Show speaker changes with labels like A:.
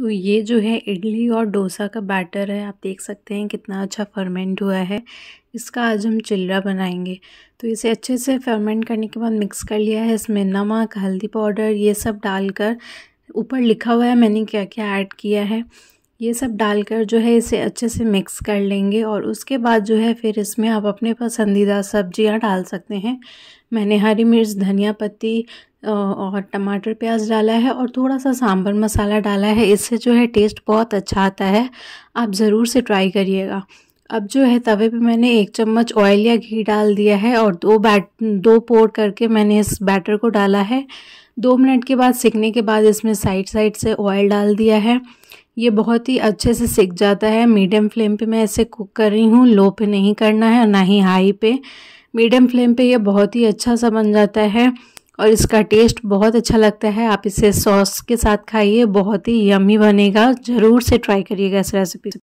A: तो ये जो है इडली और डोसा का बैटर है आप देख सकते हैं कितना अच्छा फर्मेंट हुआ है इसका आज हम चिल्ला बनाएंगे तो इसे अच्छे से फर्मेंट करने के बाद मिक्स कर लिया है इसमें नमक हल्दी पाउडर ये सब डालकर ऊपर लिखा हुआ है मैंने क्या क्या ऐड किया है ये सब डालकर जो है इसे अच्छे से मिक्स कर लेंगे और उसके बाद जो है फिर इसमें आप अपने पसंदीदा सब्जियां डाल सकते हैं मैंने हरी मिर्च धनिया पत्ती और टमाटर प्याज डाला है और थोड़ा सा सांभर मसाला डाला है इससे जो है टेस्ट बहुत अच्छा आता है आप ज़रूर से ट्राई करिएगा अब जो है तवे पे मैंने एक चम्मच ऑयल या घी डाल दिया है और दो बैट दो पोर करके मैंने इस बैटर को डाला है दो मिनट के बाद सिकने के बाद इसमें साइड साइड से ऑयल डाल दिया है ये बहुत ही अच्छे से सीख जाता है मीडियम फ्लेम पे मैं ऐसे कुक कर रही हूँ लो पे नहीं करना है और ना ही हाई पे मीडियम फ्लेम पे ये बहुत ही अच्छा सा बन जाता है और इसका टेस्ट बहुत अच्छा लगता है आप इसे सॉस के साथ खाइए बहुत ही यमी बनेगा ज़रूर से ट्राई करिएगा इस रेसिपी